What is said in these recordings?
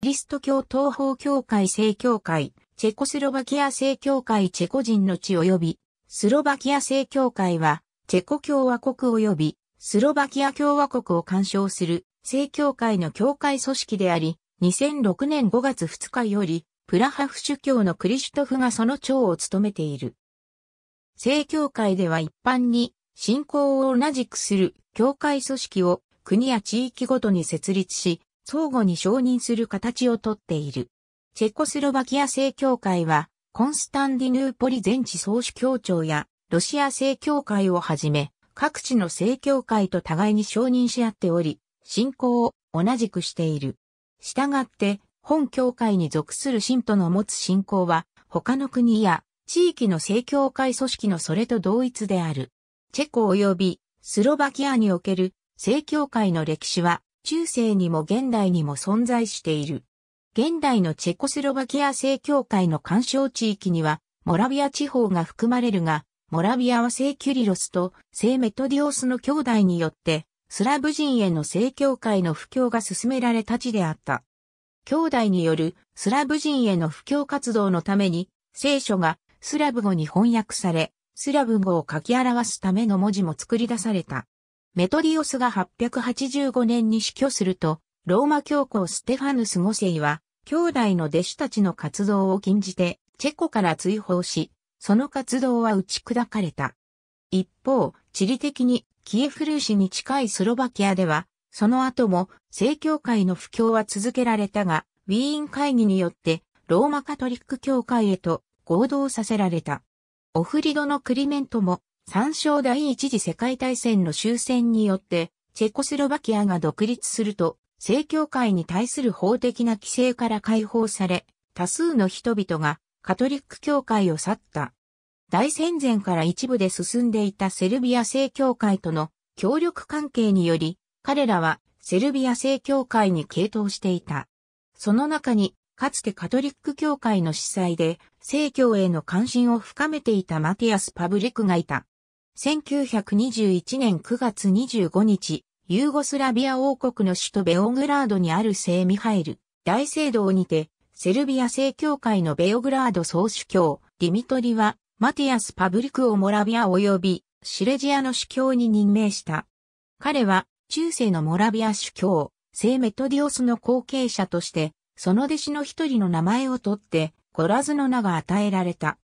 リスト教東方教会正教会、チェコスロバキア正教会チェコ人の地及び、スロバキア正教会は、チェコ共和国及び、スロバキア共和国を干渉する、正教会の教会組織であり、2006年5月2日より、プラハフ主教のクリシュトフがその長を務めている。正教会では一般に、信仰を同じくする教会組織を国や地域ごとに設立し、相互に承認する形をとっている。チェコスロバキア正教会は、コンスタンディヌーポリ全地総主教庁や、ロシア正教会をはじめ、各地の正教会と互いに承認し合っており、信仰を同じくしている。したがって、本教会に属する信徒の持つ信仰は、他の国や地域の正教会組織のそれと同一である。チェコ及びスロバキアにおける正教会の歴史は中世にも現代にも存在している。現代のチェコスロバキア正教会の干渉地域には、モラビア地方が含まれるが、モラビアは聖キュリロスと聖メトディオスの兄弟によって、スラブ人への正教会の布教が進められた地であった。兄弟によるスラブ人への布教活動のために、聖書がスラブ語に翻訳され、スラブ語を書き表すための文字も作り出された。メトリオスが885年に死去すると、ローマ教皇ステファヌス5世は、兄弟の弟子たちの活動を禁じて、チェコから追放し、その活動は打ち砕かれた。一方、地理的にキエフルーシに近いスロバキアでは、その後も正教会の布教は続けられたが、ウィーン会議によってローマカトリック教会へと合同させられた。オフリドのクリメントも参照第一次世界大戦の終戦によって、チェコスロバキアが独立すると、正教会に対する法的な規制から解放され、多数の人々がカトリック教会を去った。大戦前から一部で進んでいたセルビア正教会との協力関係により、彼らはセルビア正教会に傾倒していた。その中に、かつてカトリック教会の司祭で、正教への関心を深めていたマティアス・パブリクがいた。1921年9月25日、ユーゴスラビア王国の首都ベオグラードにある聖ミハイル、大聖堂にて、セルビア正教会のベオグラード総主教、ディミトリは、マティアス・パブリクをモラビア及び、シレジアの主教に任命した。彼は、中世のモラビア主教、聖メトディオスの後継者として、その弟子の一人の名前を取って、ゴラズの名が与えられた。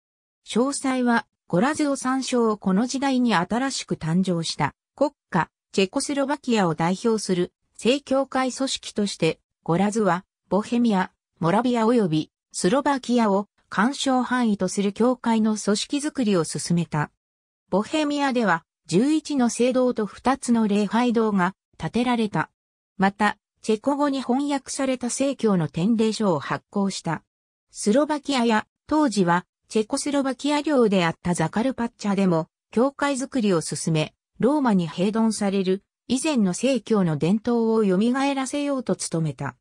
詳細は、コラズオ参照をこの時代に新しく誕生した国家、チェコスロバキアを代表する正教会組織として、ゴラズは、ボヘミア、モラビア及びスロバキアを干渉範囲とする教会の組織づくりを進めた。ボヘミアでは11の聖堂と2つの礼拝堂が建てられた。また、チェコ語に翻訳された聖教の典礼書を発行した。スロバキアや当時はチェコスロバキア領であったザカルパッチャでも、教会づくりを進め、ローマに併存される以前の正教の伝統を蘇らせようと努めた。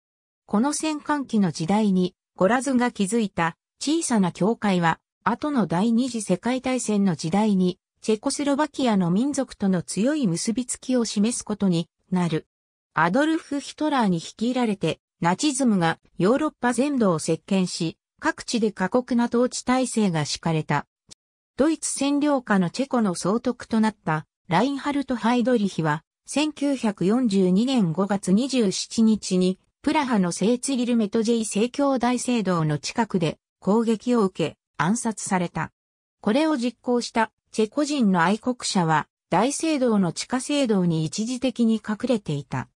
この戦艦期の時代に、ゴラズが築いた小さな教会は、後の第二次世界大戦の時代に、チェコスロバキアの民族との強い結びつきを示すことになる。アドルフ・ヒトラーに率いられて、ナチズムがヨーロッパ全土を席巻し、各地で過酷な統治体制が敷かれた。ドイツ占領下のチェコの総督となったラインハルト・ハイドリヒは、1942年5月27日に、プラハの聖ツリルメトジェイ聖教大聖堂の近くで攻撃を受け暗殺された。これを実行したチェコ人の愛国者は大聖堂の地下聖堂に一時的に隠れていた。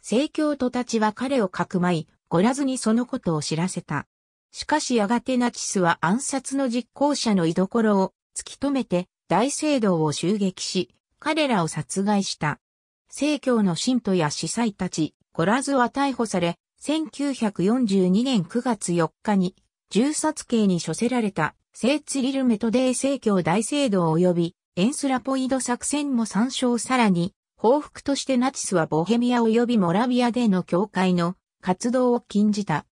聖教徒たちは彼をかくまい、ごらずにそのことを知らせた。しかしやがてナチスは暗殺の実行者の居所を突き止めて大聖堂を襲撃し、彼らを殺害した。聖教の信徒や司祭たち、ゴラズは逮捕され、1942年9月4日に、銃殺刑に処せられた、聖ツリルメトデー聖教大聖堂及び、エンスラポイド作戦も参照さらに、報復としてナチスはボヘミア及びモラビアでの教会の活動を禁じた。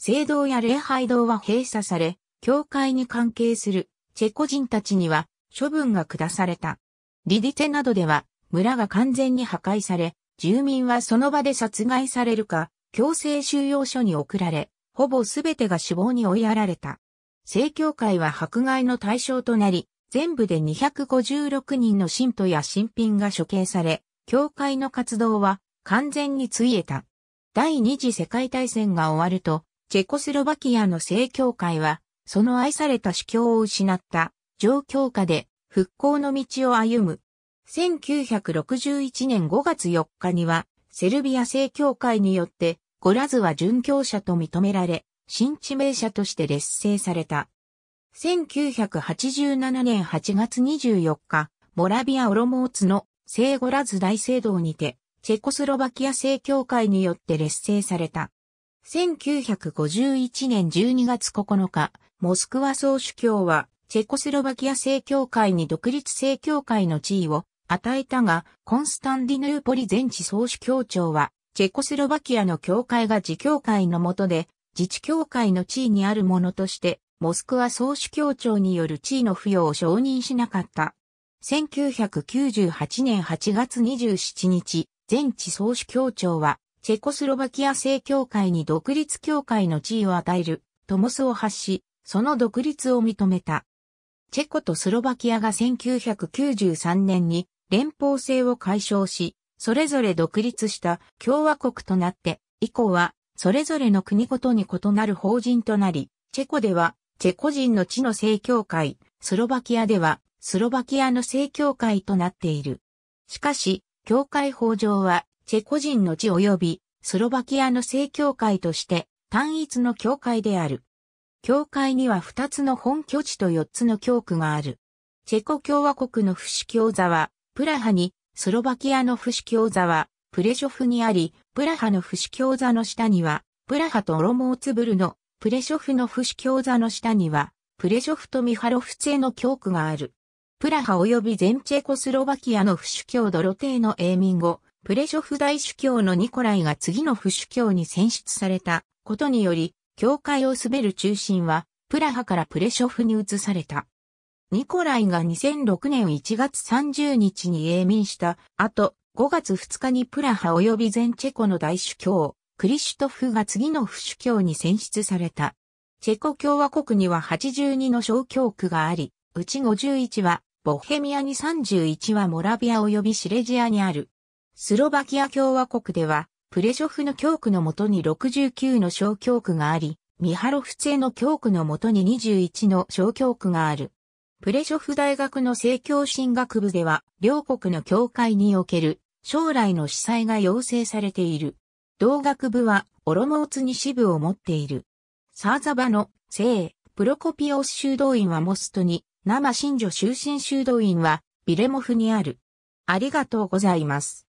聖堂や礼拝堂は閉鎖され、教会に関係するチェコ人たちには処分が下された。リディテなどでは村が完全に破壊され、住民はその場で殺害されるか、強制収容所に送られ、ほぼすべてが死亡に追いやられた。聖教会は迫害の対象となり、全部で256人の信徒や新品が処刑され、教会の活動は完全についえた。第二次世界大戦が終わると、チェコスロバキアの正教会は、その愛された主教を失った状況下で復興の道を歩む。1961年5月4日には、セルビア正教会によって、ゴラズは殉教者と認められ、新知名者として劣勢された。1987年8月24日、モラビア・オロモーツの聖ゴラズ大聖堂にて、チェコスロバキア正教会によって劣勢された。1951年12月9日、モスクワ総主教は、チェコスロバキア正教会に独立正教会の地位を与えたが、コンスタンディヌーポリ全地総主教庁は、チェコスロバキアの教会が自教会の下で、自治教会の地位にあるものとして、モスクワ総主教庁による地位の付与を承認しなかった。1998年8月27日、全地総主教庁は、チェコスロバキア正教会に独立教会の地位を与える、トモスを発し、その独立を認めた。チェコとスロバキアが1993年に連邦制を解消し、それぞれ独立した共和国となって、以降は、それぞれの国ごとに異なる法人となり、チェコでは、チェコ人の地の正教会、スロバキアでは、スロバキアの正教会となっている。しかし、教会法上は、チェコ人の地及びスロバキアの正教会として単一の教会である。教会には2つの本拠地と4つの教区がある。チェコ共和国の不死教座は、プラハに、スロバキアの不死教座は、プレショフにあり、プラハの不死教座の下には、プラハとオロモーツブルの、プレショフの不死教座の下には、プレショフとミハロフツへの教区がある。プラハ及び全チェコスロバキアの不死教ドロテーの英民語、プレショフ大主教のニコライが次の不主教に選出されたことにより、教会を滑る中心は、プラハからプレショフに移された。ニコライが2006年1月30日に永眠した後、5月2日にプラハ及び全チェコの大主教、クリシュトフが次の不主教に選出された。チェコ共和国には82の小教区があり、うち51はボヘミアに31はモラビア及びシレジアにある。スロバキア共和国では、プレショフの教区のもとに69の小教区があり、ミハロフツェの教区のもとに21の小教区がある。プレショフ大学の政教神学部では、両国の教会における将来の司祭が要請されている。同学部は、オロモーツに支部を持っている。サーザバの聖、プロコピオス修道院はモストに、生神女終身修道院は、ビレモフにある。ありがとうございます。